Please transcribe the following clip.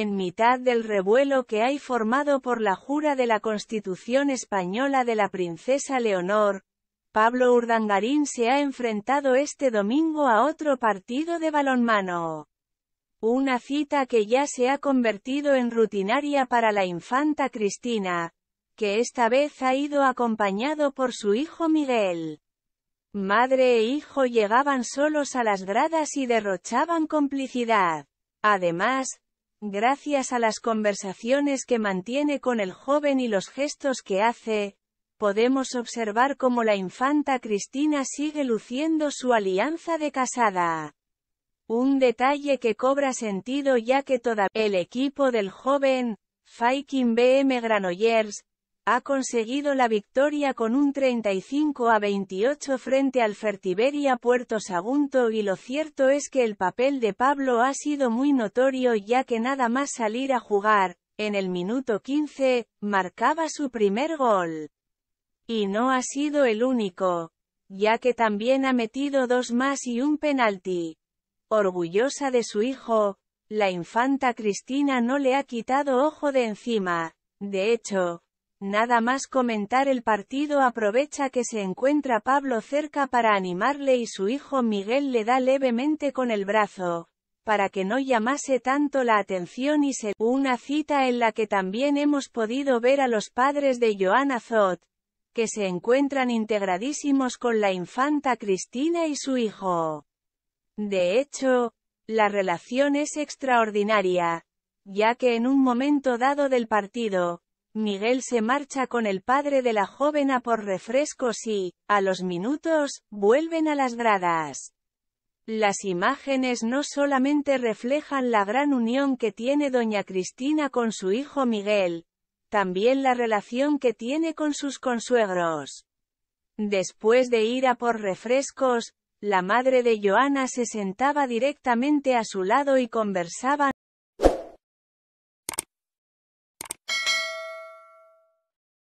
en mitad del revuelo que hay formado por la jura de la Constitución española de la princesa Leonor, Pablo Urdangarín se ha enfrentado este domingo a otro partido de balonmano. Una cita que ya se ha convertido en rutinaria para la infanta Cristina, que esta vez ha ido acompañado por su hijo Miguel. Madre e hijo llegaban solos a las gradas y derrochaban complicidad. Además, gracias a las conversaciones que mantiene con el joven y los gestos que hace, podemos observar cómo la infanta Cristina sigue luciendo su alianza de casada. Un detalle que cobra sentido ya que todavía el equipo del joven, B BM Granollers, ha conseguido la victoria con un 35 a 28 frente al Fertiberia Puerto Sagunto y lo cierto es que el papel de Pablo ha sido muy notorio ya que nada más salir a jugar, en el minuto 15, marcaba su primer gol. Y no ha sido el único, ya que también ha metido dos más y un penalti. Orgullosa de su hijo, la infanta Cristina no le ha quitado ojo de encima, de hecho, Nada más comentar el partido aprovecha que se encuentra Pablo cerca para animarle y su hijo Miguel le da levemente con el brazo, para que no llamase tanto la atención y se... Una cita en la que también hemos podido ver a los padres de Joana Zot, que se encuentran integradísimos con la infanta Cristina y su hijo. De hecho, la relación es extraordinaria, ya que en un momento dado del partido, Miguel se marcha con el padre de la joven a por refrescos y, a los minutos, vuelven a las gradas. Las imágenes no solamente reflejan la gran unión que tiene doña Cristina con su hijo Miguel, también la relación que tiene con sus consuegros. Después de ir a por refrescos, la madre de Joana se sentaba directamente a su lado y conversaban